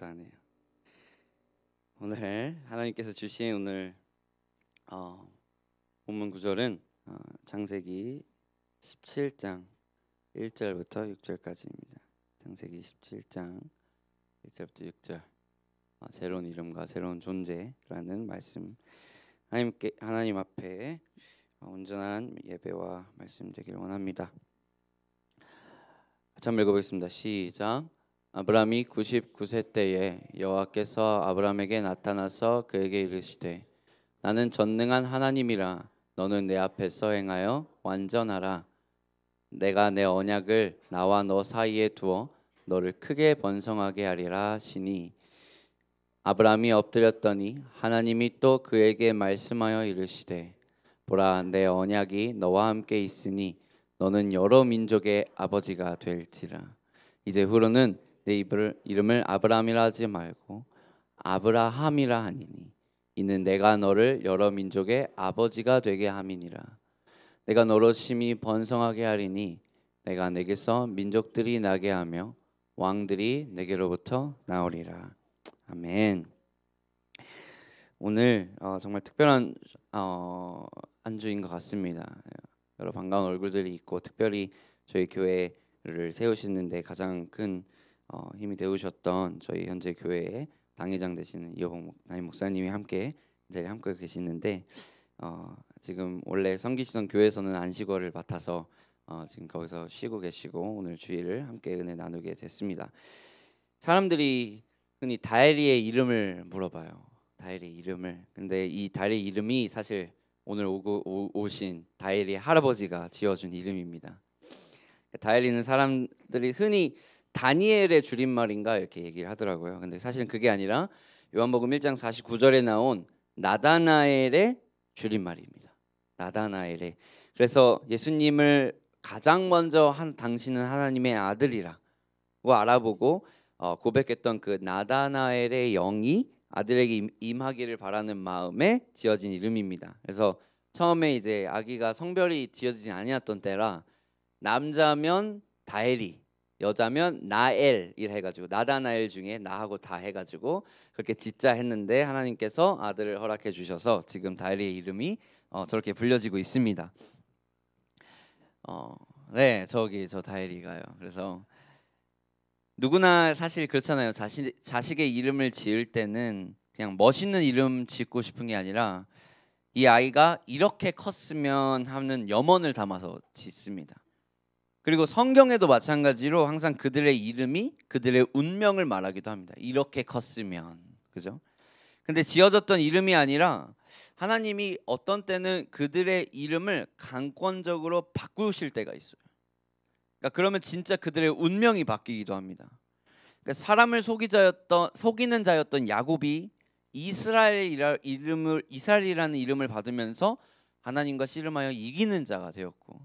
감사하네요. 오늘 하나님께서 주신 오늘 어, 본문 구절은 어, 장세기 17장 1절부터 6절까지입니다. 장세기 17장 1절부터 6절 어, 새로운 이름과 새로운 존재라는 말씀 하나님께 하나님 앞에 어, 온전한 예배와 말씀 되길 원합니다. 같이 읽어보겠습니다. 시작. 아브라함이 99세 때에 여호와께서 아브라함에게 나타나서 그에게 이르시되 나는 전능한 하나님이라 너는 내 앞에서 행하여 완전하라 내가 내 언약을 나와 너 사이에 두어 너를 크게 번성하게 하리라 하시니 아브라함이 엎드렸더니 하나님이 또 그에게 말씀하여 이르시되 보라 내 언약이 너와 함께 있으니 너는 여러 민족의 아버지가 될지라 이제 후로는 내 입을 이름을 아브라함이라 하지 말고 아브라함이라 하니니 이는 내가 너를 여러 민족의 아버지가 되게 함이니라 내가 너로 심히 번성하게 하리니 내가 내게서 민족들이 나게 하며 왕들이 내게로부터 나오리라 아멘. 오늘 어, 정말 특별한 어, 한 주인 것 같습니다. 여러 반가운 얼굴들이 있고 특별히 저희 교회를 세우시는데 가장 큰 어, 힘이 되우셨던 저희 현재 교회의 당회장 되시는 이호봉 나임 목사님이 함께 자리 함께 계시는데 어, 지금 원래 성기시던 교회에서는 안식월을 맡아서 어, 지금 거기서 쉬고 계시고 오늘 주일을 함께 은혜 나누게 됐습니다. 사람들이 흔히 다혜리의 이름을 물어봐요. 다혜리 이름을. 근데 이 다혜리 이름이 사실 오늘 오고, 오, 오신 다혜리 할아버지가 지어준 이름입니다. 다혜리는 사람들이 흔히 다니엘의 줄임말인가 이렇게 얘기를 하더라고요. 근데 사실은 그게 아니라 요한복음 1장 49절에 나온 나다나엘의 줄임말입니다. 나다나엘의 그래서 예수님을 가장 먼저 한 당신은 하나님의 아들이라고 알아보고 어, 고백했던 그 나다나엘의 영이 아들에게 임하기를 바라는 마음에 지어진 이름입니다. 그래서 처음에 이제 아기가 성별이 지어지지 아니었던 때라 남자면 다엘이 여자면 나엘일 해가지고 나다나엘 중에 나하고 다 해가지고 그렇게 짓자 했는데 하나님께서 아들을 허락해 주셔서 지금 다엘의 이름이 어, 저렇게 불려지고 있습니다. 어, 네, 저기 저 다엘이가요. 그래서 누구나 사실 그렇잖아요. 자식 자식의 이름을 지을 때는 그냥 멋있는 이름 짓고 싶은 게 아니라 이 아이가 이렇게 컸으면 하는 염원을 담아서 짓습니다. 그리고 성경에도 마찬가지로 항상 그들의 이름이 그들의 운명을 말하기도 합니다. 이렇게 컸으면 그죠? 근데 지어졌던 이름이 아니라 하나님이 어떤 때는 그들의 이름을 강권적으로 바꾸실 때가 있어요. 그러니까 그러면 진짜 그들의 운명이 바뀌기도 합니다. 그러니까 사람을 속이자였던 속이는 자였던 야곱이 이스라엘 이름을 이스라엘이라는 이름을 받으면서 하나님과 씨름하여 이기는 자가 되었고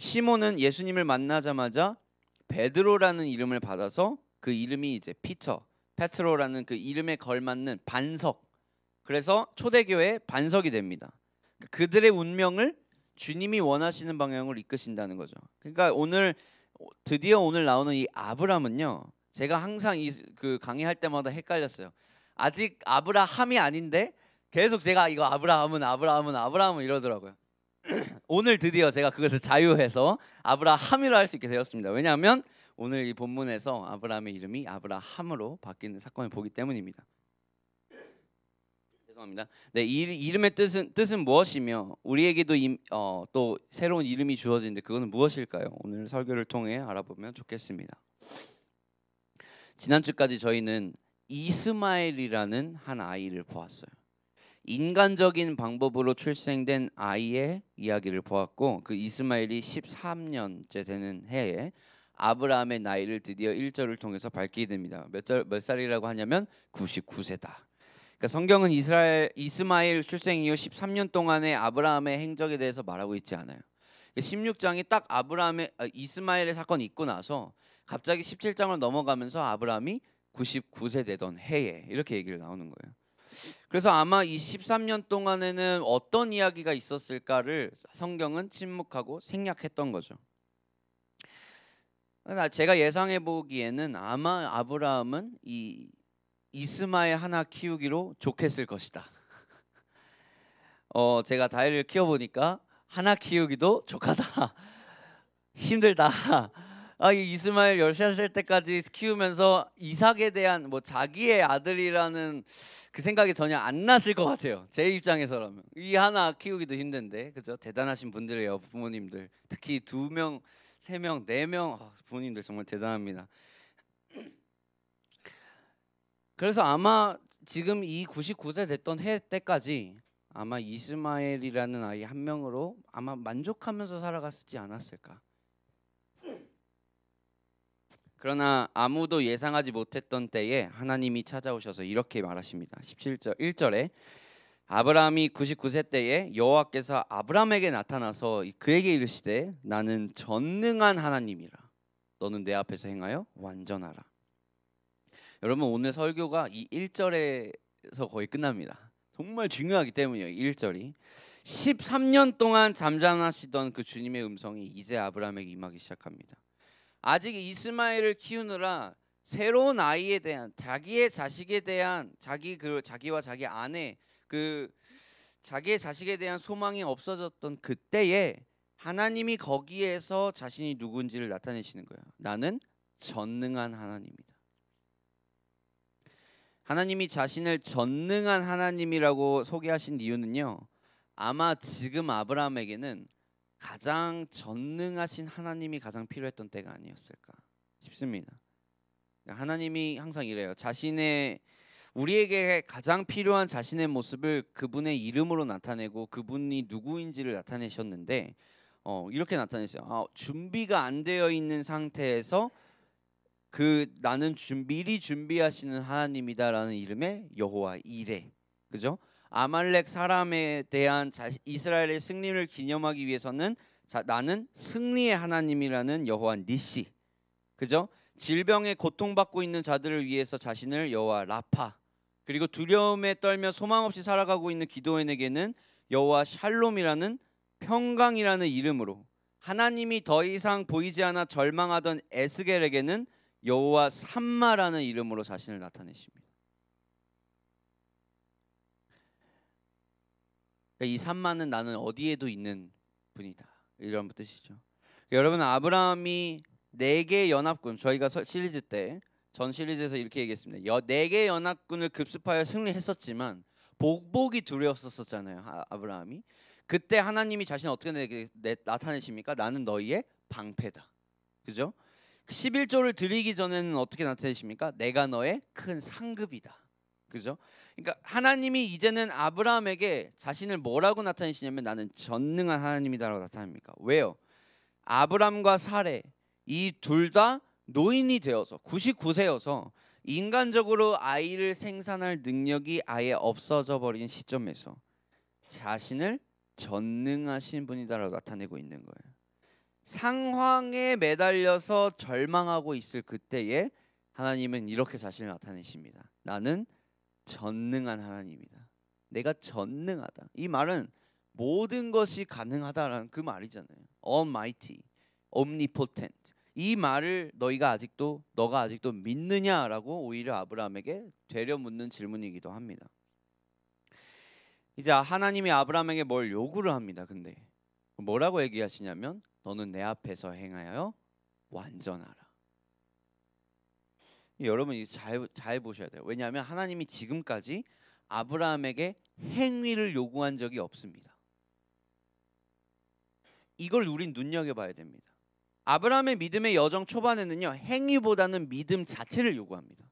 시몬은 예수님을 만나자마자 베드로라는 이름을 받아서 그 이름이 이제 피터, 페트로라는 그 이름에 걸맞는 반석. 그래서 초대교회 반석이 됩니다. 그러니까 그들의 운명을 주님이 원하시는 방향으로 이끄신다는 거죠. 그러니까 오늘 드디어 오늘 나오는 이 아브람은요. 제가 항상 이 그 강의할 때마다 헷갈렸어요. 아직 아브라함이 아닌데 계속 제가 이거 아브라함은 아브라함은 아브라함은 이러더라고요. 오늘 드디어 제가 그것을 자유해서 아브라함이라 할 수 있게 되었습니다. 왜냐하면 오늘 이 본문에서 아브라함의 이름이 아브라함으로 바뀌는 사건을 보기 때문입니다. 죄송합니다. 네, 이, 름의 뜻은 뜻은 무엇이며 우리에게도 이, 어, 또 새로운 이름이 주어지는데 그거는 무엇일까요? 오늘 설교를 통해 알아보면 좋겠습니다. 지난주까지 저희는 이스마엘이라는 한 아이를 보았어요. 인간적인 방법으로 출생된 아이의 이야기를 보았고 그 이스마엘이 13년째 되는 해에 아브라함의 나이를 드디어 1절을 통해서 밝히게 됩니다. 몇, 절, 몇 살이라고 하냐면 99세다. 그러니까 성경은 이스라엘 이스마엘 출생 이후 13년 동안의 아브라함의 행적에 대해서 말하고 있지 않아요. 16장이 그러니까 딱 아브라함의 아, 이스마엘의 사건이 있고 나서 갑자기 17장을 넘어가면서 아브라함이 99세 되던 해에 이렇게 얘기를 나오는 거예요. 그래서 아마 이 13년 동안에는 어떤 이야기가 있었을까를 성경은 침묵하고 생략했던 거죠. 제가 예상해 보기에는 아마 아브라함은 이 이스마엘 하나 키우기로 좋겠을 것이다. 어, 제가 다이를 키워 보니까 하나 키우기도 족하다. 힘들다. 아, 이스마엘 13살 때까지 키우면서 이삭에 대한 뭐 자기의 아들이라는 그 생각이 전혀 안 났을 것 같아요. 제 입장에서라면. 이 하나 키우기도 힘든데. 그죠? 대단하신 분들이에요. 부모님들. 특히 두 명, 세 명, 네 명. 아, 부모님들 정말 대단합니다. 그래서 아마 지금 이 99세 됐던 해 때까지 아마 이스마엘이라는 아이 한 명으로 아마 만족하면서 살아갔지 않았을까. 그러나 아무도 예상하지 못했던 때에 하나님이 찾아오셔서 이렇게 말하십니다. 17절 1절에 아브라함이 99세 때에 여호와께서 아브라함에게 나타나서 그에게 이르시되 나는 전능한 하나님이라 너는 내 앞에서 행하여 완전하라. 여러분 오늘 설교가 이 1절에서 거의 끝납니다. 정말 중요하기 때문이에요. 1절이 13년 동안 잠잠하시던 그 주님의 음성이 이제 아브라함에게 임하기 시작합니다. 아직 이스마엘을 키우느라 새로운 아이에 대한 자기의 자식에 대한 자기 그 자기와 자기 아내 그 자기의 자식에 대한 소망이 없어졌던 그때에 하나님이 거기에서 자신이 누군지를 나타내시는 거예요. 나는 전능한 하나님이다. 하나님이 자신을 전능한 하나님이라고 소개하신 이유는요. 아마 지금 아브라함에게는 가장 전능하신 하나님이 가장 필요했던 때가 아니었을까 싶습니다. 하나님이 항상 이래요. 자신의 우리에게 가장 필요한 자신의 모습을 그분의 이름으로 나타내고 그분이 누구인지를 나타내셨는데 어, 이렇게 나타내셨어요. 아, 준비가 안 되어 있는 상태에서 그 나는 준, 미리 준비하시는 하나님이다라는 이름의 여호와 이레 그죠? 아말렉 사람에 대한 이스라엘의 승리를 기념하기 위해서는 자, 나는 승리의 하나님이라는 여호와 니시 그죠? 질병에 고통받고 있는 자들을 위해서 자신을 여호와 라파 그리고 두려움에 떨며 소망 없이 살아가고 있는 기도인에게는 여호와 샬롬이라는 평강이라는 이름으로 하나님이 더 이상 보이지 않아 절망하던 에스겔에게는 여호와 삼마라는 이름으로 자신을 나타내십니다. 그러니까 이 산만은 나는 어디에도 있는 분이다. 이런 뜻이죠. 그러니까 여러분 아브라함이 네 개 연합군 저희가 시리즈 때 전 시리즈에서 이렇게 얘기했습니다. 네 개 연합군을 급습하여 승리했었지만 복복이 두려웠었잖아요. 아, 브라함이 그때 하나님이 자신을 어떻게 내, 나타내십니까? 나는 너희의 방패다. 그죠? 11조를 드리기 전에는 어떻게 나타내십니까? 내가 너의 큰 상급이다. 그죠? 그러니까 하나님이 이제는 아브라함에게 자신을 뭐라고 나타내시냐면 나는 전능한 하나님이다라고 나타납니까? 왜요? 아브라함과 사례 이둘 다 노인이 되어서 99세여서 인간적으로 아이를 생산할 능력이 아예 없어져 버린 시점에서 자신을 전능하신 분이다라고 나타내고 있는 거예요. 상황에 매달려서 절망하고 있을 그때에 하나님은 이렇게 자신을 나타내십니다. 나는 전능한 하나님이다. 내가 전능하다. 이 말은 모든 것이 가능하다라는 그 말이잖아요. Almighty, Omnipotent. 이 말을 너희가 아직도 너가 아직도 믿느냐라고 오히려 아브라함에게 되려 묻는 질문이기도 합니다. 이제 하나님이 아브라함에게 뭘 요구를 합니다. 근데 뭐라고 얘기하시냐면 너는 내 앞에서 행하여 완전하라. 여러분 잘, 잘 보셔야 돼요. 왜냐하면 하나님이 지금까지 아브라함에게 행위를 요구한 적이 없습니다. 이걸 우린 눈여겨봐야 됩니다. 아브라함의 믿음의 여정 초반에는요 행위보다는 믿음 자체를 요구합니다.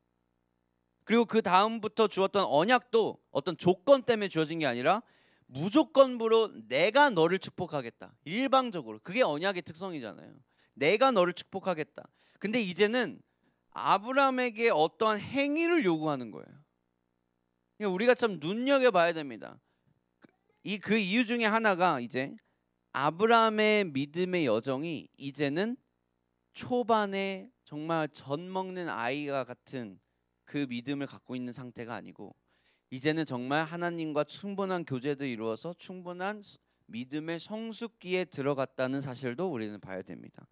그리고 그 다음부터 주었던 언약도 어떤 조건 때문에 주어진 게 아니라 무조건부로 내가 너를 축복하겠다. 일방적으로 그게 언약의 특성이잖아요. 내가 너를 축복하겠다. 근데 이제는 아브라함에게 어떠한 행위를 요구하는 거예요. 그러니까 우리가 참 눈여겨봐야 됩니다. 이 그 이유 중에 하나가 이제 아브라함의 믿음의 여정이 이제는 초반에 정말 젖 먹는 아이가 같은 그 믿음을 갖고 있는 상태가 아니고 이제는 정말 하나님과 충분한 교제도 이루어서 충분한 믿음의 성숙기에 들어갔다는 사실도 우리는 봐야 됩니다.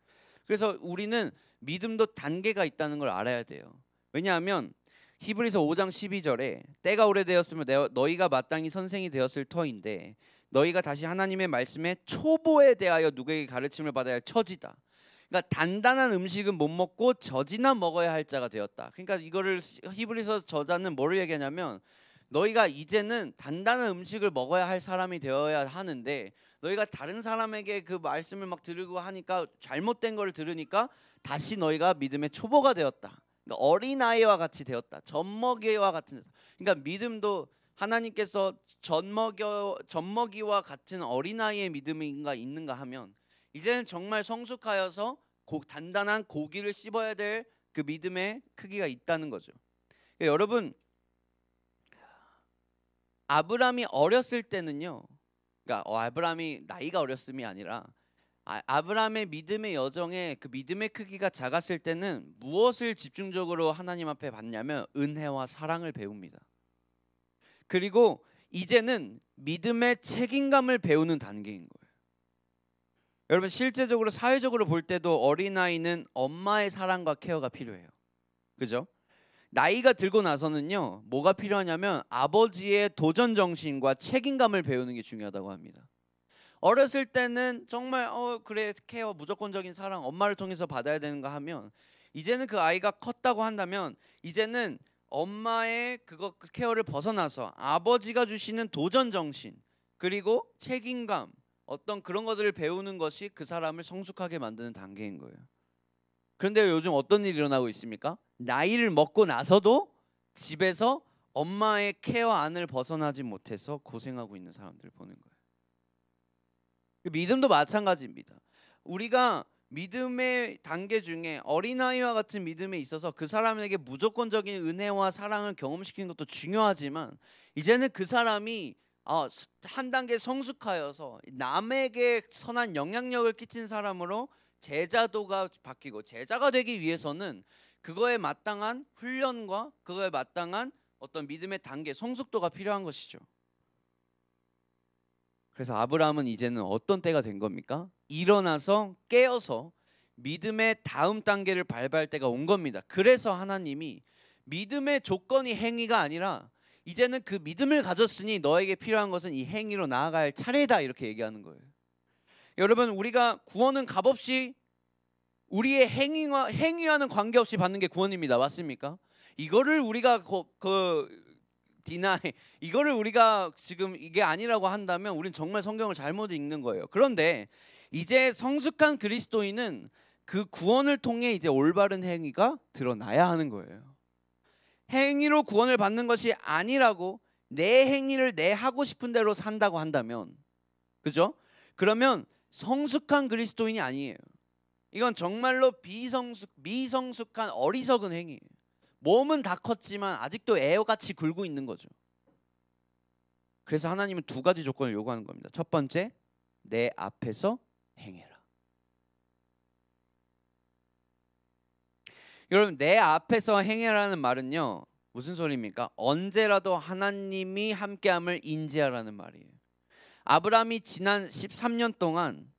그래서 우리는 믿음도 단계가 있다는 걸 알아야 돼요. 왜냐하면 히브리서 5장 12절에 때가 오래되었으면 너희가 마땅히 선생이 되었을 터인데 너희가 다시 하나님의 말씀의 초보에 대하여 누구에게 가르침을 받아야 할 처지다. 그러니까 단단한 음식은 못 먹고 젖이나 먹어야 할 자가 되었다. 그러니까 이거를 히브리서 저자는 뭐를 얘기하냐면 너희가 이제는 단단한 음식을 먹어야 할 사람이 되어야 하는데 너희가 다른 사람에게 그 말씀을 막 들으고 하니까 잘못된 걸 들으니까 다시 너희가 믿음의 초보가 되었다. 그러니까 어린아이와 같이 되었다. 젖먹이와 같은 그러니까 믿음도 하나님께서 젖먹여 젖먹이와 같은 어린아이의 믿음인가 있는가 하면 이제는 정말 성숙하여서 고, 단단한 고기를 씹어야 될 그 믿음의 크기가 있다는 거죠. 그러니까 여러분 아브라함이 어렸을 때는요. 그러니까 어, 아브라함이 나이가 어렸음이 아니라 아, 브라함의 믿음의 여정에 그 믿음의 크기가 작았을 때는 무엇을 집중적으로 하나님 앞에 봤냐면 은혜와 사랑을 배웁니다. 그리고 이제는 믿음의 책임감을 배우는 단계인 거예요. 여러분 실제적으로 사회적으로 볼 때도 어린아이는 엄마의 사랑과 케어가 필요해요. 그죠? 나이가 들고 나서는요 뭐가 필요하냐면 아버지의 도전 정신과 책임감을 배우는 게 중요하다고 합니다. 어렸을 때는 정말 어 그래 케어 무조건적인 사랑 엄마를 통해서 받아야 되는가 하면 이제는 그 아이가 컸다고 한다면 이제는 엄마의 그거 그 케어를 벗어나서 아버지가 주시는 도전 정신 그리고 책임감 어떤 그런 것들을 배우는 것이 그 사람을 성숙하게 만드는 단계인 거예요. 그런데 요즘 어떤 일이 일어나고 있습니까? 나이를 먹고 나서도 집에서 엄마의 케어 안을 벗어나지 못해서 고생하고 있는 사람들을 보는 거예요. 그 믿음도 마찬가지입니다. 우리가 믿음의 단계 중에 어린아이와 같은 믿음에 있어서 그 사람에게 무조건적인 은혜와 사랑을 경험시키는 것도 중요하지만 이제는 그 사람이 아, 한 단계 성숙하여서 남에게 선한 영향력을 끼친 사람으로 제자도가 바뀌고 제자가 되기 위해서는 그거에 마땅한 훈련과 그거에 마땅한 어떤 믿음의 단계, 성숙도가 필요한 것이죠. 그래서 아브라함은 이제는 어떤 때가 된 겁니까? 일어나서 깨어서 믿음의 다음 단계를 밟을 때가 온 겁니다. 그래서 하나님이 믿음의 조건이 행위가 아니라 이제는 그 믿음을 가졌으니 너에게 필요한 것은 이 행위로 나아갈 차례다 이렇게 얘기하는 거예요. 여러분 우리가 구원은 값없이 우리의 행위와 행위와는 관계없이 받는 게 구원입니다. 맞습니까? 이거를 우리가 그, 그 디나이 이거를 우리가 지금 이게 아니라고 한다면 우리는 정말 성경을 잘못 읽는 거예요. 그런데 이제 성숙한 그리스도인은 그 구원을 통해 이제 올바른 행위가 드러나야 하는 거예요. 행위로 구원을 받는 것이 아니라고 내 행위를 내 하고 싶은 대로 산다고 한다면 그죠? 그러면 성숙한 그리스도인이 아니에요. 이건 정말로 비성숙 미성숙한 어리석은 행위예요. 몸은 다 컸지만 아직도 애어같이 굴고 있는 거죠. 그래서 하나님은 두 가지 조건을 요구하는 겁니다. 첫 번째, 내 앞에서 행해라. 여러분, 내 앞에서 행해라는 말은요. 무슨 소리입니까? 언제라도 하나님이 함께함을 인지하라는 말이에요. 아브라함이 지난 13년 동안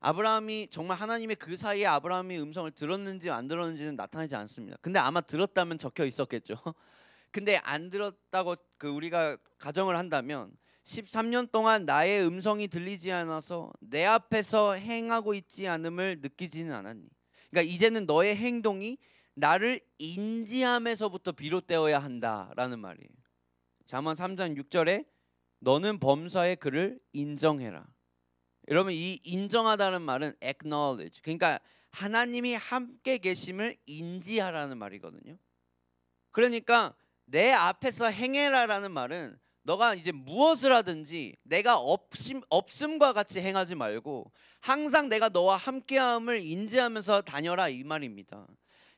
아브라함이 정말 하나님의 그 사이에 아브라함이 음성을 들었는지 안 들었는지는 나타나지 않습니다. 근데 아마 들었다면 적혀 있었겠죠. 근데 안 들었다고 그 우리가 가정을 한다면 13년 동안 나의 음성이 들리지 않아서 내 앞에서 행하고 있지 않음을 느끼지는 않았니. 그러니까 이제는 너의 행동이 나를 인지함에서부터 비롯되어야 한다라는 말이에요. 잠언 3장 6절에 너는 범사의 그를 인정해라. 여러분 이 인정하다는 말은 acknowledge. 그러니까 하나님이 함께 계심을 인지하라는 말이거든요. 그러니까 내 앞에서 행해라라는 말은 너가 이제 무엇을 하든지 내가 없음, 없음과 같이 행하지 말고 항상 내가 너와 함께함을 인지하면서 다녀라 이 말입니다.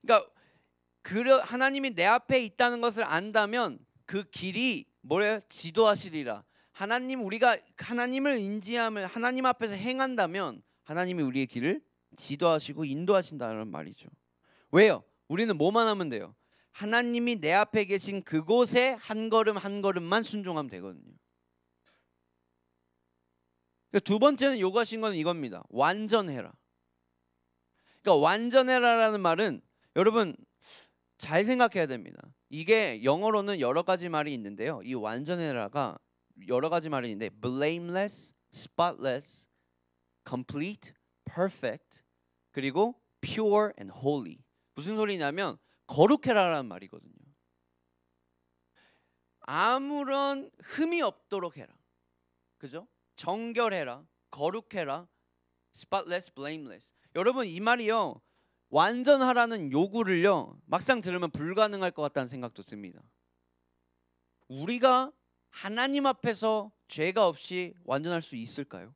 그러니까 하나님이 내 앞에 있다는 것을 안다면 그 길이 뭐래 지도하시리라. 하나님 우리가 하나님을 인지함을 하나님 앞에서 행한다면 하나님이 우리의 길을 지도하시고 인도하신다는 말이죠. 왜요? 우리는 뭐만 하면 돼요? 하나님이 내 앞에 계신 그곳에 한 걸음 한 걸음만 순종하면 되거든요. 그러니까 두 번째는 요구하신 건 이겁니다. 완전해라. 그러니까 완전해라라는 말은 여러분 잘 생각해야 됩니다. 이게 영어로는 여러 가지 말이 있는데요. 이 완전해라가 여러 가지 말이 있는데 blameless, spotless, complete, perfect 그리고 pure and holy 무슨 소리냐면 거룩해라라는 말이거든요. 아무런 흠이 없도록 해라. 그죠? 정결해라. 거룩해라. spotless, blameless. 여러분 이 말이요. 완전하라는 요구를요. 막상 들으면 불가능할 것 같다는 생각도 듭니다. 우리가 하나님 앞에서 죄가 없이 완전할 수 있을까요?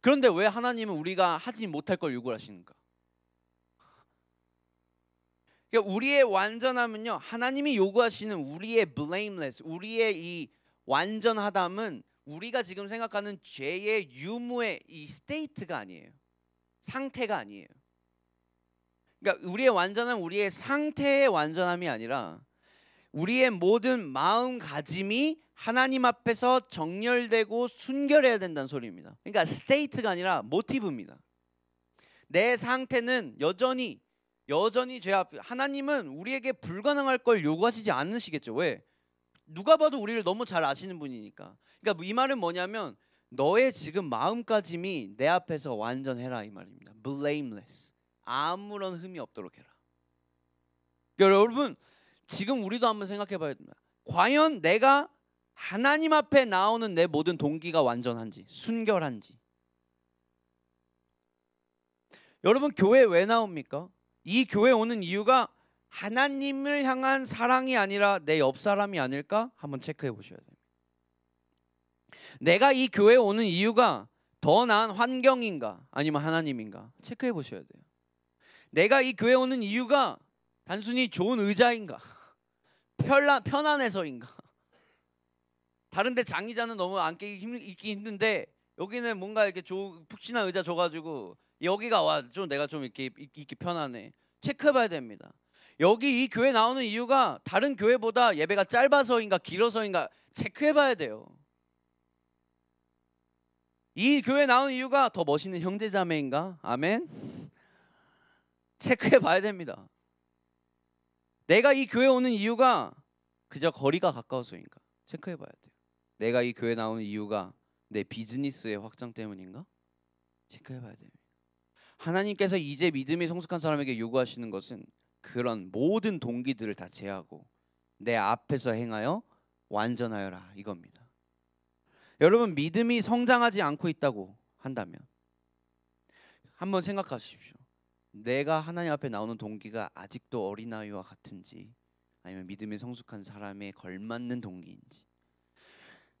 그런데 왜 하나님은 우리가 하지 못할 걸 요구하시는가? 그러니까 우리의 완전함은요 하나님이 요구하시는 우리의 blameless, 우리의 이 완전하담은 우리가 지금 생각하는 죄의 유무의 이 스테이트가 아니에요. 상태가 아니에요. 그러니까 우리의 완전함, 우리의 상태의 완전함이 아니라 우리의 모든 마음가짐이 하나님 앞에서 정렬되고 순결해야 된다는 소리입니다. 그러니까 스테이트가 아니라 모티브입니다. 내 상태는 여전히 여전히 죄 앞에 하나님은 우리에게 불가능할 걸 요구하시지 않으시겠죠. 왜? 누가 봐도 우리를 너무 잘 아시는 분이니까. 그러니까 이 말은 뭐냐면 너의 지금 마음가짐이 내 앞에서 완전해라 이 말입니다. blameless. 아무런 흠이 없도록 해라. 그러니까 여러분 지금 우리도 한번 생각해 봐야 됩니다. 과연 내가 하나님 앞에 나오는 내 모든 동기가 완전한지, 순결한지. 여러분 교회 왜 나옵니까? 이 교회 오는 이유가 하나님을 향한 사랑이 아니라 내 옆 사람이 아닐까 한번 체크해 보셔야 됩니다. 내가 이 교회 오는 이유가 더 나은 환경인가 아니면 하나님인가 체크해 보셔야 돼요. 내가 이 교회 오는 이유가 단순히 좋은 의자인가 편안, 편안해서인가? 다른데 장기자는 너무 안깨기 힘, 있기 힘든데 여기는 뭔가 이렇게 조, 푹신한 의자 줘가지고 여기가 와 좀 내가 좀 이렇게 있기 편안해 체크해봐야 됩니다. 여기 이 교회 나오는 이유가 다른 교회보다 예배가 짧아서인가 길어서인가 체크해봐야 돼요. 이 교회 나오는 이유가 더 멋있는 형제자매인가? 아멘. 체크해 봐야 됩니다. 내가 이 교회 오는 이유가 그저 거리가 가까워서인가? 체크해 봐야 돼요. 내가 이 교회 나오는 이유가 내 비즈니스의 확장 때문인가? 체크해 봐야 됩니 하나님께서 이제 믿음이 성숙한 사람에게 요구하시는 것은 그런 모든 동기들을 다 제하고 내 앞에서 행하여 완전하여라 이겁니다. 여러분 믿음이 성장하지 않고 있다고 한다면 한번 생각하십시오. 내가 하나님 앞에 나오는 동기가 아직도 어린아이와 같은지 아니면 믿음이 성숙한 사람에 걸맞는 동기인지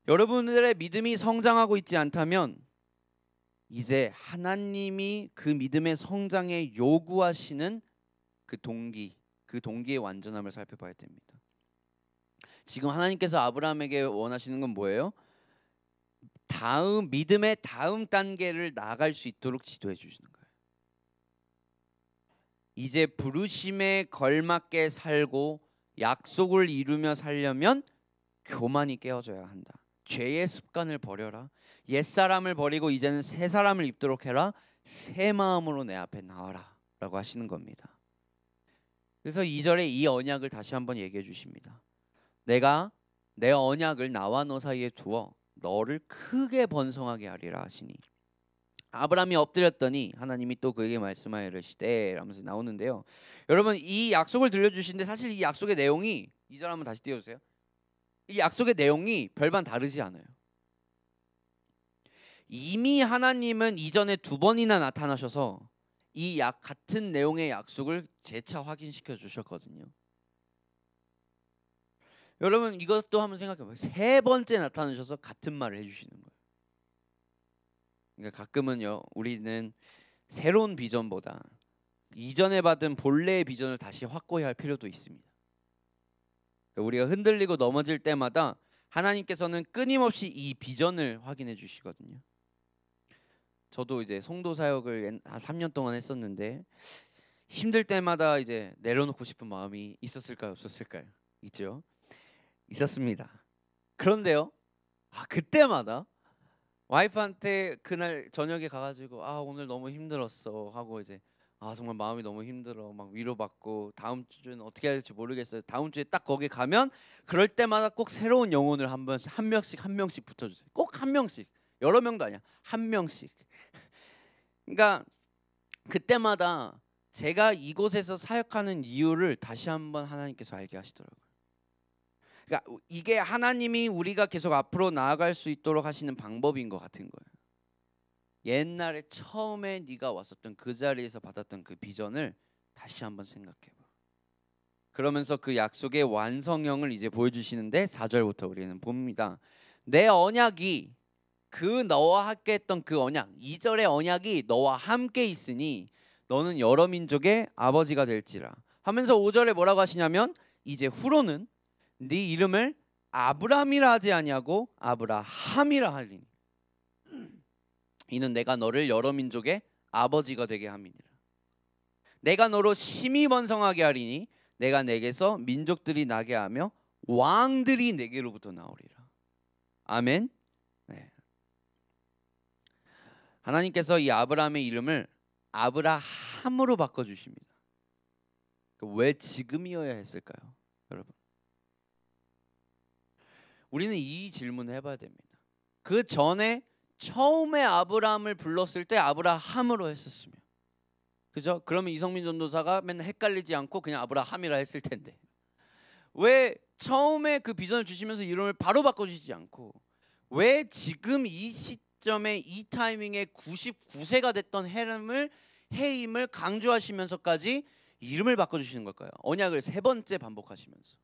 여러분들의 믿음이 성장하고 있지 않다면 이제 하나님이 그 믿음의 성장에 요구하시는 그 동기 그 동기의 완전함을 살펴봐야 됩니다. 지금 하나님께서 아브라함에게 원하시는 건 뭐예요? 다음 믿음의 다음 단계를 나갈 수 있도록 지도해 주시는 거예요. 이제 부르심에 걸맞게 살고 약속을 이루며 살려면 교만이 깨어져야 한다. 죄의 습관을 버려라. 옛사람을 버리고 이제는 새 사람을 입도록 해라. 새 마음으로 내 앞에 나와라. 라고 하시는 겁니다. 그래서 2절에 이 언약을 다시 한번 얘기해 주십니다. 내가 내 언약을 나와 너 사이에 두어 너를 크게 번성하게 하리라 하시니 아브라함이 엎드렸더니 하나님이 또 그에게 말씀하여 이르시되 라면서 나오는데요. 여러분 이 약속을 들려주시는데 사실 이 약속의 내용이 이절 한번 다시 띄워주세요. 이 약속의 내용이 별반 다르지 않아요. 이미 하나님은 이전에 두 번이나 나타나셔서 이약 같은 내용의 약속을 재차 확인시켜 주셨거든요. 여러분 이것도 한번 생각해 보세요. 세 번째 나타나셔서 같은 말을 해주시는 거예요. 그러니까 가끔은요 우리는 새로운 비전보다 이전에 받은 본래의 비전을 다시 확고히 할 필요도 있습니다. 그러니까 우리가 흔들리고 넘어질 때마다 하나님께서는 끊임없이 이 비전을 확인해 주시거든요. 저도 이제 성도 사역을 3년 동안 했었는데 힘들 때마다 이제 내려놓고 싶은 마음이 있었을까요, 없었을까요? 있죠. 있었습니다. 그런데요. 아, 그때마다 와이프한테 그날 저녁에 가가지고 아 오늘 너무 힘들었어 하고 이제 아 정말 마음이 너무 힘들어 막 위로받고 다음 주는 어떻게 해야 될지 모르겠어요 다음 주에 딱 거기 가면 그럴 때마다 꼭 새로운 영혼을 한 번씩 한 명씩 한 명씩 붙여주세요 꼭 한 명씩 여러 명도 아니야 한 명씩 그러니까 그때마다 제가 이곳에서 사역하는 이유를 다시 한번 하나님께서 알게 하시더라고요 그러니까 이게 하나님이 우리가 계속 앞으로 나아갈 수 있도록 하시는 방법인 것 같은 거예요. 옛날에 처음에 네가 왔었던 그 자리에서 받았던 그 비전을 다시 한번 생각해 봐. 그러면서 그 약속의 완성형을 이제 보여주시는데 4절부터 우리는 봅니다. 내 언약이 그 너와 함께 했던 그 언약 2절의 언약이 너와 함께 있으니 너는 여러 민족의 아버지가 될지라 하면서 5절에 뭐라고 하시냐면 이제 후로는 네 이름을 아브람이라 하지 아니하고 아브라함이라 하리니 이는 내가 너를 여러 민족의 아버지가 되게 함이니라 내가 너로 심히 번성하게 하리니 내가 내게서 민족들이 나게 하며 왕들이 내게로부터 나오리라 아멘 네. 하나님께서 이 아브라함의 이름을 아브라함으로 바꿔주십니다 그 왜 지금이어야 했을까요 여러분 우리는 이 질문을 해봐야 됩니다. 그 전에 처음에 아브라함을 불렀을 때 아브라함으로 했었으면 그죠? 그러면 이성민 전도사가 맨날 헷갈리지 않고 그냥 아브라함이라 했을 텐데 왜 처음에 그 비전을 주시면서 이름을 바로 바꿔주시지 않고 왜 지금 이 시점에 이 타이밍에 99세가 됐던 헤름을 해임을 강조하시면서까지 이름을 바꿔주시는 걸까요? 언약을 세 번째 반복하시면서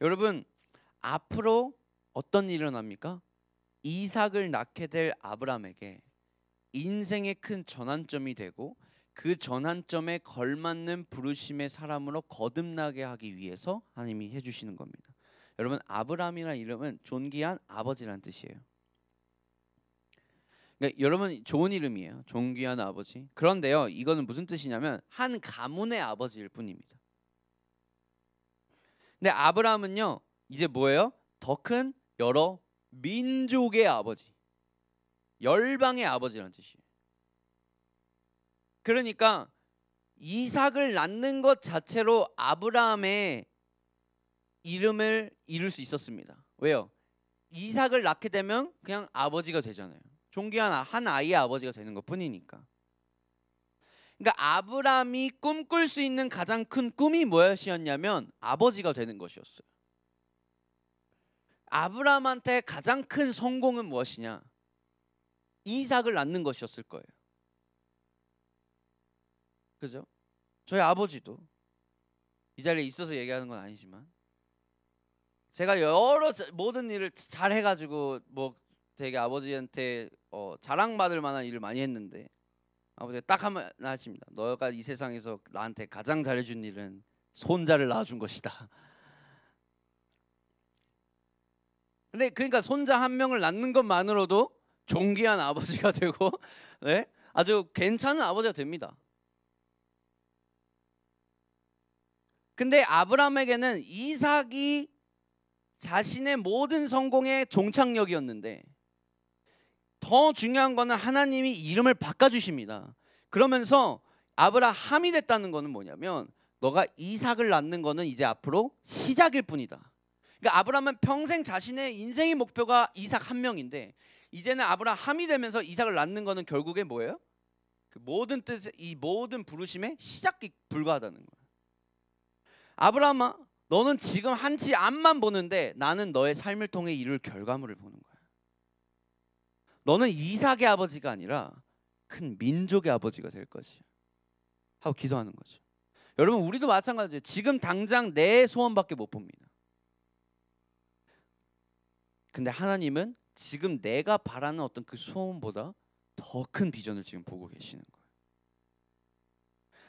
여러분 앞으로 어떤 일이 일어납니까? 이삭을 낳게 될 아브람에게 인생의 큰 전환점이 되고 그 전환점에 걸맞는 부르심의 사람으로 거듭나게 하기 위해서 하나님이 해주시는 겁니다. 여러분 아브람이라는 이름은 존귀한 아버지란 뜻이에요. 그러니까 여러분 좋은 이름이에요. 존귀한 아버지. 그런데요, 이거는 무슨 뜻이냐면 한 가문의 아버지일 뿐입니다. 근데 아브라함은요 이제 뭐예요? 더 큰 여러 민족의 아버지. 열방의 아버지라는 뜻이에요. 그러니까 이삭을 낳는 것 자체로 아브라함의 이름을 이룰 수 있었습니다. 왜요? 이삭을 낳게 되면 그냥 아버지가 되잖아요. 존귀한 한 아이의 아버지가 되는 것 뿐이니까. 그러니까 아브라함이 꿈꿀 수 있는 가장 큰 꿈이 무엇이었냐면 아버지가 되는 것이었어요. 아브라함한테 가장 큰 성공은 무엇이냐? 이삭을 낳는 것이었을 거예요. 그죠? 저희 아버지도 이 자리에 있어서 얘기하는 건 아니지만 제가 여러 모든 일을 잘 해가지고 뭐 되게 아버지한테 어, 자랑받을 만한 일을 많이 했는데 아버지가 딱 하나 하십니다. 너가 이 세상에서 나한테 가장 잘해준 일은 손자를 낳아준 것이다. 근데 그러니까 손자 한 명을 낳는 것만으로도 존귀한 아버지가 되고 네? 아주 괜찮은 아버지가 됩니다. 근데 아브라함에게는 이삭이 자신의 모든 성공의 종착역이었는데 더 중요한 거는 하나님이 이름을 바꿔주십니다. 그러면서 아브라함이 됐다는 거는 뭐냐면 너가 이삭을 낳는 거는 이제 앞으로 시작일 뿐이다. 그러니까 아브라함은 평생 자신의 인생의 목표가 이삭 한 명인데 이제는 아브라함이 되면서 이삭을 낳는 거는 결국에 뭐예요? 그 모든 뜻, 이 모든 부르심의 시작이 불과하다는 거예요. 아브라함아, 너는 지금 한치 앞만 보는데 나는 너의 삶을 통해 이룰 결과물을 보는 거야. 너는 이삭의 아버지가 아니라 큰 민족의 아버지가 될 것이야. 하고 기도하는 거죠. 여러분 우리도 마찬가지예요. 지금 당장 내 소원밖에 못 봅니다. 근데 하나님은 지금 내가 바라는 어떤 그 소원보다 더 큰 비전을 지금 보고 계시는 거예요.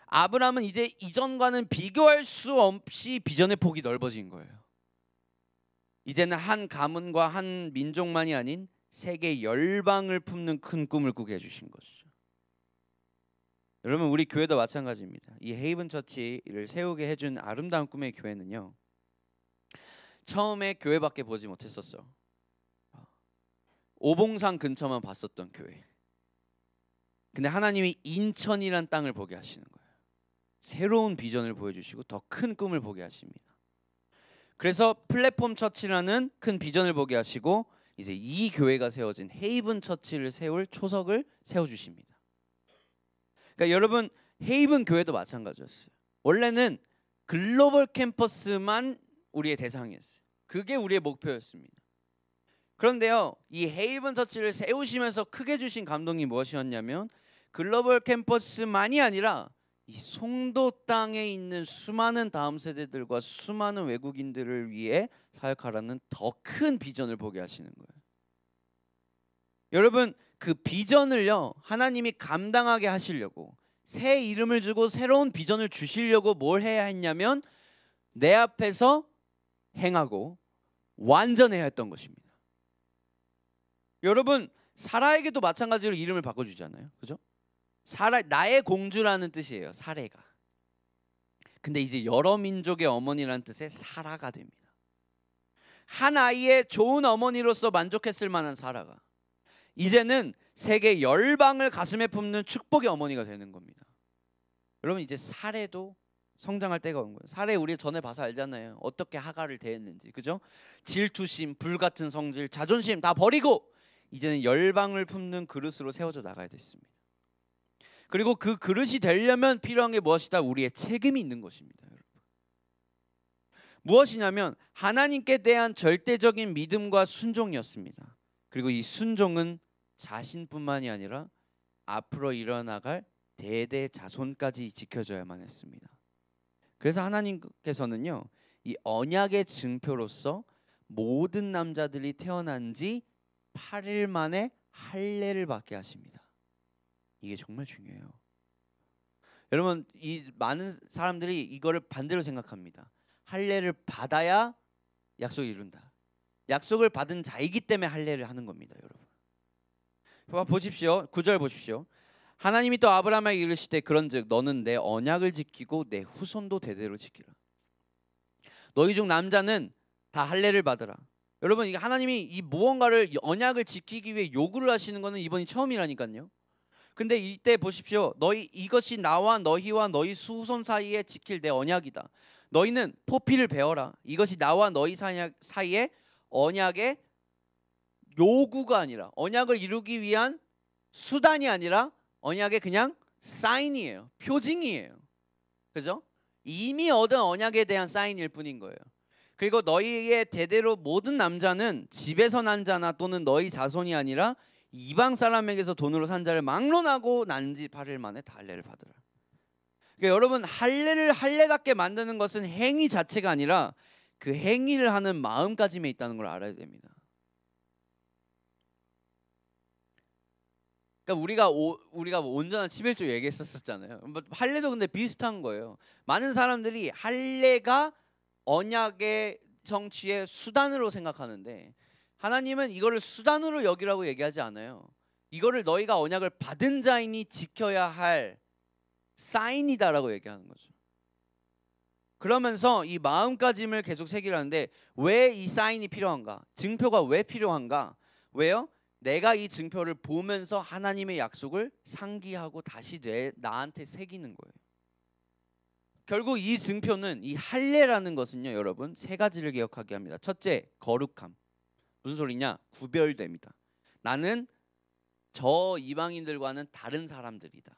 아브라함은 이제 이전과는 비교할 수 없이 비전의 폭이 넓어진 거예요. 이제는 한 가문과 한 민족만이 아닌 세계 열방을 품는 큰 꿈을 꾸게 해주신 것이죠. 여러분 우리 교회도 마찬가지입니다. 이 헤이븐 처치를 세우게 해준 아름다운 꿈의 교회는요. 처음에 교회밖에 보지 못했었어. 오봉산 근처만 봤었던 교회. 근데 하나님이 인천이란 땅을 보게 하시는 거예요. 새로운 비전을 보여주시고 더 큰 꿈을 보게 하십니다. 그래서 플랫폼 처치라는 큰 비전을 보게 하시고 이제 이 교회가 세워진 헤이븐 처치를 세울 초석을 세워 주십니다. 그러니까 여러분 헤이븐 교회도 마찬가지였어요. 원래는 글로벌 캠퍼스만 우리의 대상이었어요. 그게 우리의 목표였습니다. 그런데요, 이 헤이븐 처치를 세우시면서 크게 주신 감동이 무엇이었냐면 글로벌 캠퍼스만이 아니라 이 송도 땅에 있는 수많은 다음 세대들과 수많은 외국인들을 위해 사역하라는 더 큰 비전을 보게 하시는 거예요. 여러분 그 비전을요 하나님이 감당하게 하시려고 새 이름을 주고 새로운 비전을 주시려고 뭘 해야 했냐면 내 앞에서 행하고 완전해야 했던 것입니다. 여러분 사라에게도 마찬가지로 이름을 바꿔주잖아요. 그죠? 사라 나의 공주라는 뜻이에요. 사례가. 근데 이제 여러 민족의 어머니라는 뜻의 사라가 됩니다. 한 아이의 좋은 어머니로서 만족했을 만한 사라가 이제는 세계 열방을 가슴에 품는 축복의 어머니가 되는 겁니다. 여러분 이제 사례도 성장할 때가 온 거예요. 사례 우리 전에 봐서 알잖아요. 어떻게 하가를 대했는지 그죠? 질투심, 불 같은 성질, 자존심 다 버리고 이제는 열방을 품는 그릇으로 세워져 나가야 됐습니다. 그리고 그 그릇이 되려면 필요한 게 무엇이다? 우리의 책임이 있는 것입니다. 여러분. 무엇이냐면 하나님께 대한 절대적인 믿음과 순종이었습니다. 그리고 이 순종은 자신뿐만이 아니라 앞으로 일어나갈 대대 자손까지 지켜줘야만 했습니다. 그래서 하나님께서는요, 이 언약의 증표로서 모든 남자들이 태어난 지 8일 만에 할례를 받게 하십니다. 이게 정말 중요해요. 여러분 이 많은 사람들이 이거를 반대로 생각합니다. 할례를 받아야 약속 이룬다. 약속을 받은 자이기 때문에 할례를 하는 겁니다, 여러분. 보십시오. 구절 보십시오. 하나님이 또 아브라함에게 이르시되 그런즉 너는 내 언약을 지키고 내 후손도 대대로 지키라. 너희 중 남자는 다 할례를 받으라. 여러분 이게 하나님이 이 무언가를 언약을 지키기 위해 요구를 하시는 것은 이번이 처음이라니까요. 근데 이때 보십시오. 너희 이것이 나와 너희와 너희 후손 사이에 지킬 내 언약이다. 너희는 포피를 배워라. 이것이 나와 너희 사이에 언약의 요구가 아니라 언약을 이루기 위한 수단이 아니라 언약의 그냥 사인이에요. 표징이에요. 그죠? 이미 얻은 언약에 대한 사인일 뿐인 거예요. 그리고 너희의 대대로 모든 남자는 집에서 난 자나 또는 너희 자손이 아니라 이방 사람에게서 돈으로 산 자를 막론하고 난지 8일 만에 달래를 받으라. 그러니까 여러분 할례를 할례답게 만드는 것은 행위 자체가 아니라 그 행위를 하는 마음가짐에 있다는 걸 알아야 됩니다. 그러니까 우리가 오, 우리가 온전한 11조 얘기했었잖아요. 뭐 할례도 근데 비슷한 거예요. 많은 사람들이 할례가 언약의 성취의 수단으로 생각하는데 하나님은 이거를 수단으로 여기라고 얘기하지 않아요. 이거를 너희가 언약을 받은 자인이 지켜야 할 사인이다라고 얘기하는 거죠. 그러면서 이 마음가짐을 계속 새기라는데 왜 이 사인이 필요한가? 증표가 왜 필요한가? 왜요? 내가 이 증표를 보면서 하나님의 약속을 상기하고 다시 내, 나한테 새기는 거예요. 결국 이 증표는 이 할례라는 것은요, 여러분 세 가지를 기억하게 합니다. 첫째, 거룩함. 무슨 소리냐? 구별됩니다. 나는 저 이방인들과는 다른 사람들이다.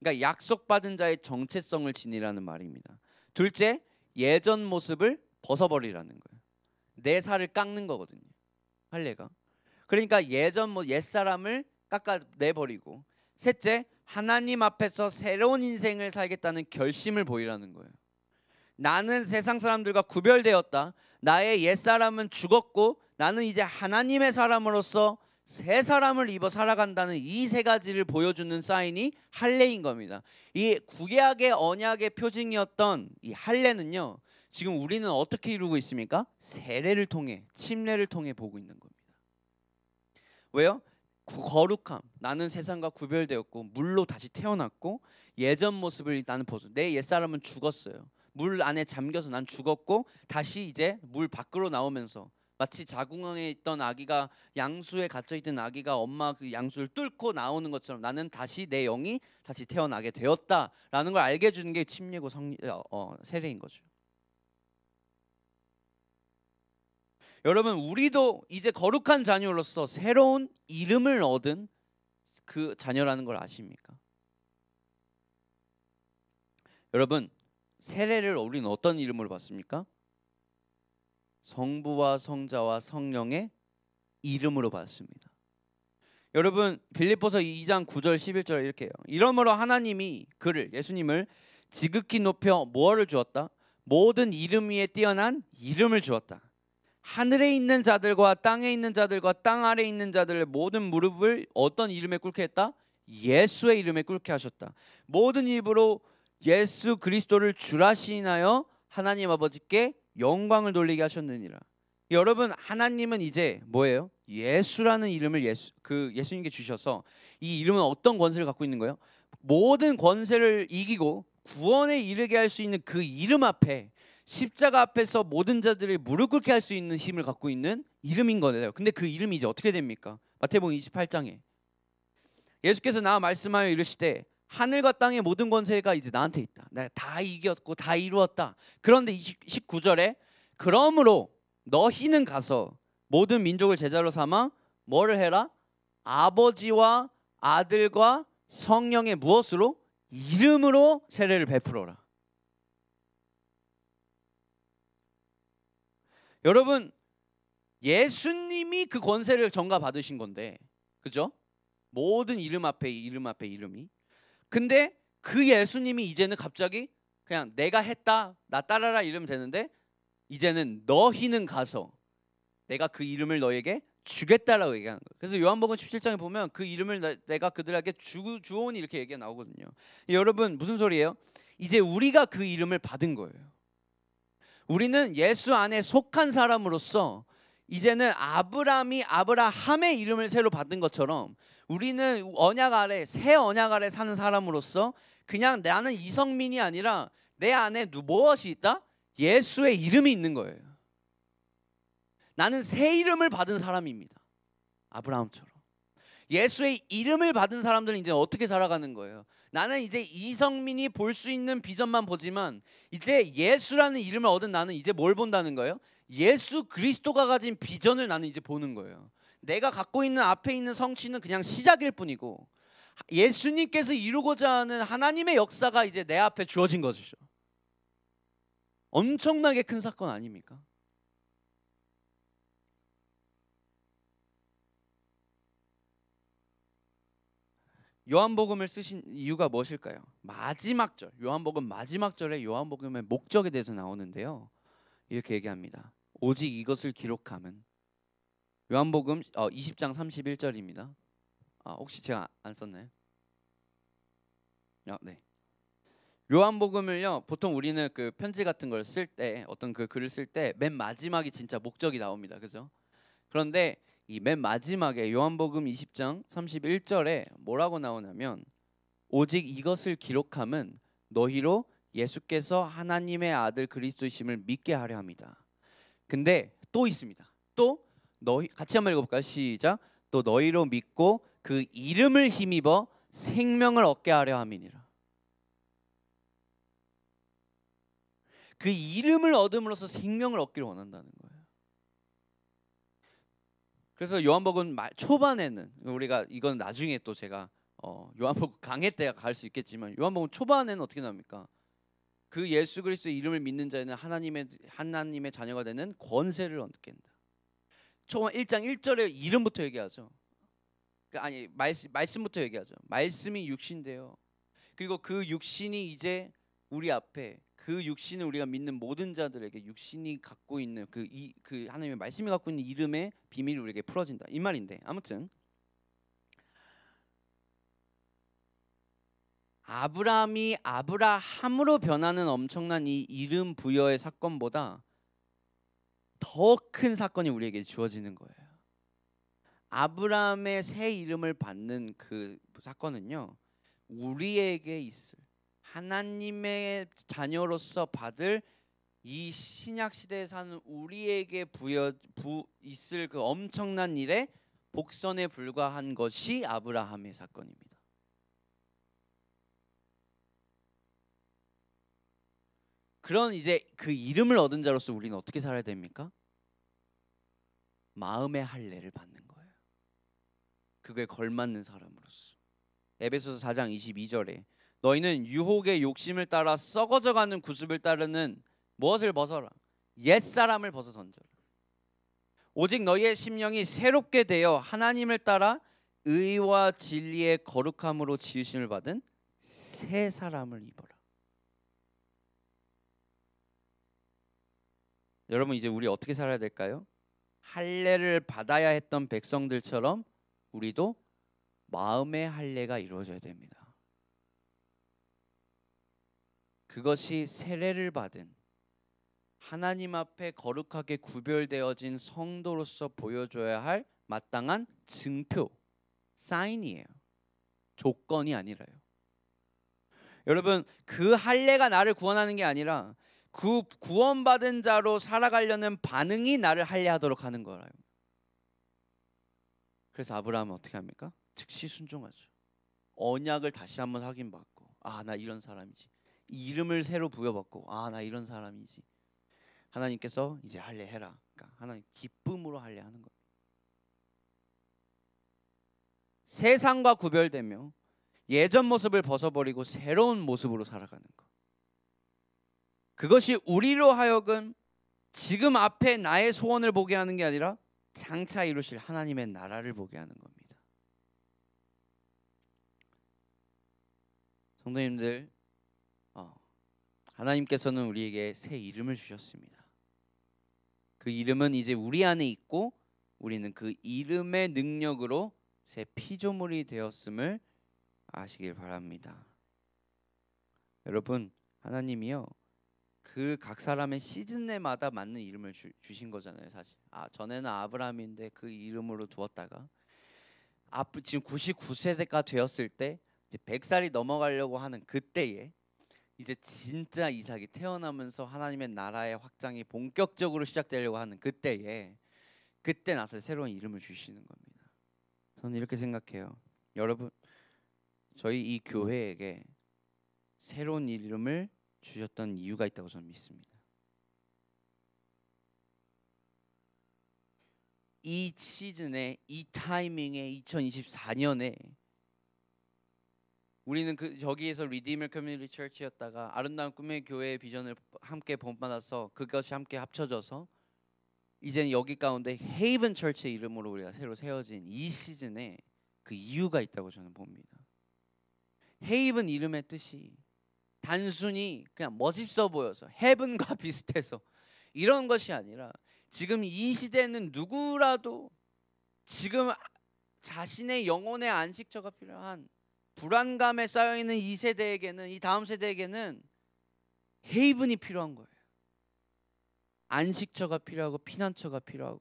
그러니까 약속받은 자의 정체성을 지니라는 말입니다. 둘째, 예전 모습을 벗어버리라는 거예요. 내 살을 깎는 거거든요. 할례가. 그러니까 예전 뭐 옛사람을 깎아내 버리고 셋째, 하나님 앞에서 새로운 인생을 살겠다는 결심을 보이라는 거예요. 나는 세상 사람들과 구별되었다. 나의 옛사람은 죽었고 나는 이제 하나님의 사람으로서 새 사람을 입어 살아간다는 이 세 가지를 보여주는 사인이 할례인 겁니다. 이 구약의 언약의 표징이었던 이 할례는요. 지금 우리는 어떻게 이루고 있습니까? 세례를 통해 침례를 통해 보고 있는 겁니다. 왜요? 거룩함 나는 세상과 구별되었고 물로 다시 태어났고 예전 모습을 나는 벗어 내 옛사람은 죽었어요 물 안에 잠겨서 난 죽었고 다시 이제 물 밖으로 나오면서 마치 자궁에 있던 아기가 양수에 갇혀 있던 아기가 엄마 그 양수를 뚫고 나오는 것처럼 나는 다시 내 영이 다시 태어나게 되었다라는 걸 알게 해주는 게 침례고 성 어, 어 세례인 거죠. 여러분 우리도 이제 거룩한 자녀로서 새로운 이름을 얻은 그 자녀라는 걸 아십니까? 여러분 세례를 우리는 어떤 이름으로 받습니까? 성부와 성자와 성령의 이름으로 받습니다. 여러분 빌립보서 2장 9절 11절 이렇게 요 이러므로 하나님이 그를 예수님을 지극히 높여 뭐를 주었다? 모든 이름 위에 뛰어난 이름을 주었다. 하늘에 있는 자들과 땅에 있는 자들과 땅 아래 있는 자들의 모든 무릎을 어떤 이름에 꿇게 했다? 예수의 이름에 꿇게 하셨다. 모든 입으로 예수 그리스도를 주라 시인하여 하나님 아버지께 영광을 돌리게 하셨느니라. 여러분 하나님은 이제 뭐예요? 예수라는 이름을 예수 그 예수님께 주셔서 이 이름은 어떤 권세를 갖고 있는 거예요? 모든 권세를 이기고 구원에 이르게 할 수 있는 그 이름 앞에 십자가 앞에서 모든 자들을 무릎 꿇게 할 수 있는 힘을 갖고 있는 이름인 거네요 근데 그 이름이 이제 어떻게 됩니까? 마태복음 28장에 예수께서 나와 말씀하여 이르시되 하늘과 땅의 모든 권세가 이제 나한테 있다. 내가 다 이겼고 다 이루었다. 그런데 2 9절에 그러므로 너희는 가서 모든 민족을 제자로 삼아 뭐를 해라? 아버지와 아들과 성령의 무엇으로 이름으로 세례를 베풀어라. 여러분 예수님이 그 권세를 전가 받으신 건데 그죠? 모든 이름 앞에 이름 앞에 이름이 근데 그 예수님이 이제는 갑자기 그냥 내가 했다 나 따라라 이러면 되는데 이제는 너희는 가서 내가 그 이름을 너에게 주겠다라고 얘기하는 거예요. 그래서 요한복음 17장에 보면 그 이름을 내가 그들에게 주, 주오니 이렇게 얘기가 나오거든요. 여러분 무슨 소리예요? 이제 우리가 그 이름을 받은 거예요. 우리는 예수 안에 속한 사람으로서 이제는 아브라함이 아브라함의 이름을 새로 받은 것처럼 우리는 언약 아래 새 언약 아래 사는 사람으로서 그냥 나는 이성민이 아니라 내 안에 무엇이 있다? 예수의 이름이 있는 거예요. 나는 새 이름을 받은 사람입니다. 아브라함처럼. 예수의 이름을 받은 사람들은 이제 어떻게 살아가는 거예요? 나는 이제 이성민이 볼 수 있는 비전만 보지만 이제 예수라는 이름을 얻은 나는 이제 뭘 본다는 거예요? 예수 그리스도가 가진 비전을 나는 이제 보는 거예요. 내가 갖고 있는 앞에 있는 성취는 그냥 시작일 뿐이고 예수님께서 이루고자 하는 하나님의 역사가 이제 내 앞에 주어진 것이죠. 엄청나게 큰 사건 아닙니까? 요한복음을 쓰신 이유가 무엇일까요? 마지막 절, 요한복음 마지막 절에 요한복음의 목적에 대해서 나오는데요. 이렇게 얘기합니다. 오직 이것을 기록함은 요한복음 20장 어, 31절입니다. 아, 혹시 제가 안 썼나요? 아, 네. 요한복음을요 보통 우리는 그 편지 같은 걸 쓸때 어떤 그 글을 쓸 때 맨 마지막이 진짜 목적이 나옵니다 그죠 그런데 이맨 마지막에 요한복음 20장 31절에 뭐라고 나오냐면 오직 이것을 기록함은 너희로 예수께서 하나님의 아들 그리스도이심을 믿게 하려 합니다. 근데 또 있습니다. 또 너희 같이 한번 읽어볼까요? 시작. 또 너희로 믿고 그 이름을 힘입어 생명을 얻게 하려 함이니라. 그 이름을 얻음으로써 생명을 얻기를 원한다는 거예요. 그래서 요한복음 초반에는 우리가 이건 나중에 또 제가 어, 요한복음 강해 때가 갈수 있겠지만 요한복음 초반에는 어떻게 나옵니까? 그 예수 그리스도의 이름을 믿는 자는 하나님의 하나님의 자녀가 되는 권세를 얻게 된다. 초반 1장 1절에 이름부터 얘기하죠. 그 아니 말씀 말씀부터 얘기하죠. 말씀이 육신데요. 그리고 그 육신이 이제 우리 앞에 그 육신을 우리가 믿는 모든 자들에게 육신이 갖고 있는 그, 이, 그 하나님의 말씀이 갖고 있는 이름의 비밀이 우리에게 풀어진다 이 말인데 아무튼 아브라함이 아브라함으로 변하는 엄청난 이 이름 부여의 사건보다 더 큰 사건이 우리에게 주어지는 거예요. 아브라함의 새 이름을 받는 그 사건은요. 우리에게 있을 하나님의 자녀로서 받을 이 신약 시대에 사는 우리에게 부여 부 있을 그 엄청난 일에 복선에 불과한 것이 아브라함의 사건입니다. 그런 이제 그 이름을 얻은 자로서 우리는 어떻게 살아야 됩니까? 마음의 할례를 받는 거예요. 그게 걸맞는 사람으로서. 에베소서 4장 22절에 너희는 유혹의 욕심을 따라 썩어져가는 구습을 따르는 무엇을 벗어라 옛사람을 벗어 던져라 오직 너희의 심령이 새롭게 되어 하나님을 따라 의와 진리의 거룩함으로 지으심을 받은 새 사람을 입어라 여러분 이제 우리 어떻게 살아야 될까요? 할례를 받아야 했던 백성들처럼 우리도 마음의 할례가 이루어져야 됩니다. 그것이 세례를 받은 하나님 앞에 거룩하게 구별되어진 성도로서 보여줘야 할 마땅한 증표, 사인이에요. 조건이 아니라요. 여러분, 그 할례가 나를 구원하는 게 아니라 그 구원받은 자로 살아가려는 반응이 나를 할례하도록 하는 거라요. 그래서 아브라함은 어떻게 합니까? 즉시 순종하죠. 언약을 다시 한번 확인받고 아, 나 이런 사람이지. 이름을 새로 부여받고 아 나 이런 사람이지 하나님께서 이제 할래 해라 그러니까 하나님 기쁨으로 할래 하는 거 세상과 구별되며 예전 모습을 벗어버리고 새로운 모습으로 살아가는 것 그것이 우리로 하여금 지금 앞에 나의 소원을 보게 하는 게 아니라 장차 이루실 하나님의 나라를 보게 하는 겁니다. 성도님들 하나님께서는 우리에게 새 이름을 주셨습니다. 그 이름은 이제 우리 안에 있고 우리는 그 이름의 능력으로 새 피조물이 되었음을 아시길 바랍니다. 여러분 하나님이요 그 각 사람의 시즌에마다 맞는 이름을 주, 신 거잖아요 사실. 아 전에는 아브라함인데 그 이름으로 두었다가 앞 지금 99세대가 되었을 때 이제 100살이 넘어가려고 하는 그때에 이제 진짜 이삭이 태어나면서 하나님의 나라의 확장이 본격적으로 시작되려고 하는 그때에 그때 나서 새로운 이름을 주시는 겁니다. 저는 이렇게 생각해요. 여러분 저희 이 교회에게 새로운 이름을 주셨던 이유가 있다고 저는 믿습니다. 이 시즌에 이 타이밍에 2024년에 우리는 그 저기에서 리디밀 커뮤니티 철치였다가 아름다운 꿈의 교회의 비전을 함께 본받아서 그것이 함께 합쳐져서 이제 여기 가운데 헤이븐 철치의 이름으로 우리가 새로 세워진 이 시즌에 그 이유가 있다고 저는 봅니다. 헤이븐 이름의 뜻이 단순히 그냥 멋있어 보여서 헤븐과 비슷해서 이런 것이 아니라 지금 이 시대는 누구라도 지금 자신의 영혼의 안식처가 필요한 불안감에 쌓여 있는 이 세대에게는 이 다음 세대에게는 헤이븐이 필요한 거예요. 안식처가 필요하고 피난처가 필요하고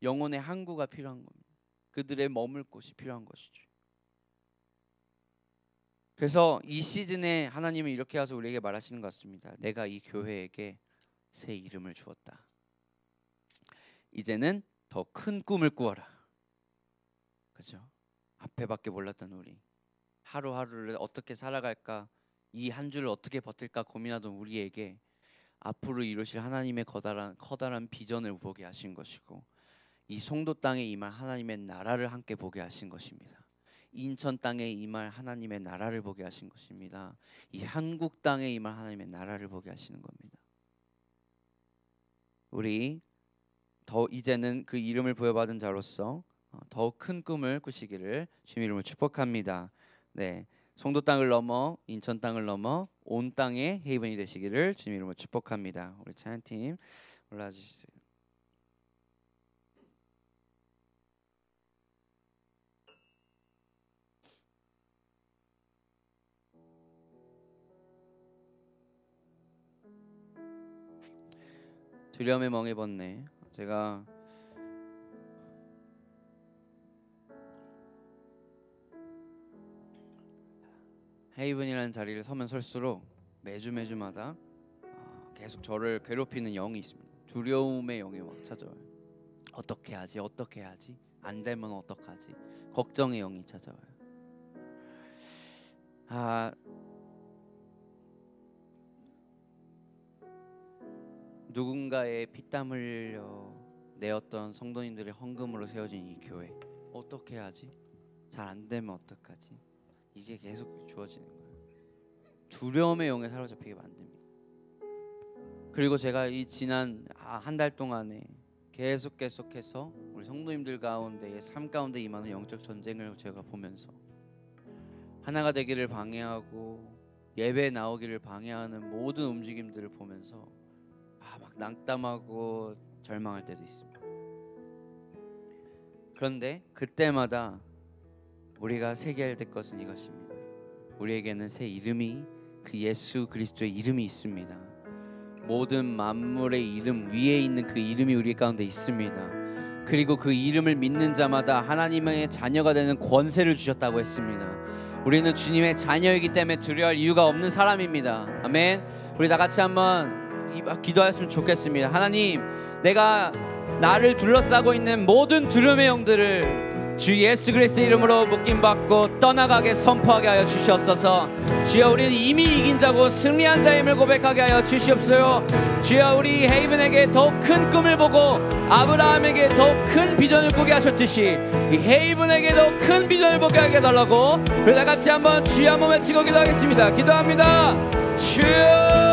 영혼의 항구가 필요한 겁니다. 그들의 머물 곳이 필요한 것이죠. 그래서 이 시즌에 하나님은 이렇게 와서 우리에게 말하시는 것 같습니다. 내가 이 교회에게 새 이름을 주었다. 이제는 더 큰 꿈을 꾸어라. 그죠? 앞에밖에 몰랐던 우리 하루하루를 어떻게 살아갈까 이 한 주를 어떻게 버틸까 고민하던 우리에게 앞으로 이루실 하나님의 커다란 커다란 비전을 보게 하신 것이고 이 송도 땅에 임할 하나님의 나라를 함께 보게 하신 것입니다. 인천 땅에 임할 하나님의 나라를 보게 하신 것입니다. 이 한국 땅에 임할 하나님의 나라를 보게 하시는 겁니다. 우리 더 이제는 그 이름을 부여받은 자로서 어, 더큰 꿈을 꾸시기를 주님 이름으로 축복합니다. 네. 송도 땅을 넘어 인천 땅을 넘어 온 땅의 헤이븐이 되시기를 주님 이름으로 축복합니다. 우리 찬양팀 올라와 주시세 두려움에 멍해봤네. 제가 헤이븐이라는 자리를 서면 설수록 매주 매주마다 어, 계속 저를 괴롭히는 영이 있습니다. 두려움의 영이 막 찾아와요. 어떻게 하지? 어떻게 하지? 안 되면 어떡하지? 걱정의 영이 찾아와요. 아 누군가의 피땀 흘려 내었던 성도님들의 헌금으로 세워진 이 교회 어떻게 하지? 잘 안 되면 어떡하지? 이게 계속 주어지는 거예요. 두려움의 영에 사로잡히게 만듭니다. 그리고 제가 이 지난 아, 한달 동안에 계속 계속해서 우리 성도님들 가운데의 삶 가운데 임하는 영적 전쟁을 제가 보면서 하나가 되기를 방해하고 예배 나오기를 방해하는 모든 움직임들을 보면서 아, 막 낙담하고 절망할 때도 있습니다. 그런데 그때마다 우리가 새겨야 될 것은 이것입니다. 우리에게는 새 이름이 그 예수 그리스도의 이름이 있습니다. 모든 만물의 이름 위에 있는 그 이름이 우리 가운데 있습니다. 그리고 그 이름을 믿는 자마다 하나님의 자녀가 되는 권세를 주셨다고 했습니다. 우리는 주님의 자녀이기 때문에 두려워할 이유가 없는 사람입니다. 아멘. 우리 다 같이 한번 기도하였으면 좋겠습니다. 하나님, 내가 나를 둘러싸고 있는 모든 두려움의 영들을 주 예수 그리스의 이름으로 묶임받고 떠나가게 선포하게 하여 주시옵소서 주여 우리는 이미 이긴 자고 승리한 자임을 고백하게 하여 주시옵소요 주여 우리 헤이븐에게 더 큰 꿈을 보고 아브라함에게 더 큰 비전을 보게 하셨듯이 이 헤이븐에게 도큰 비전을 보게 하게 해달라고 그리다 같이 한번 주여 한번 외치고 기도하겠습니다 기도합니다 주여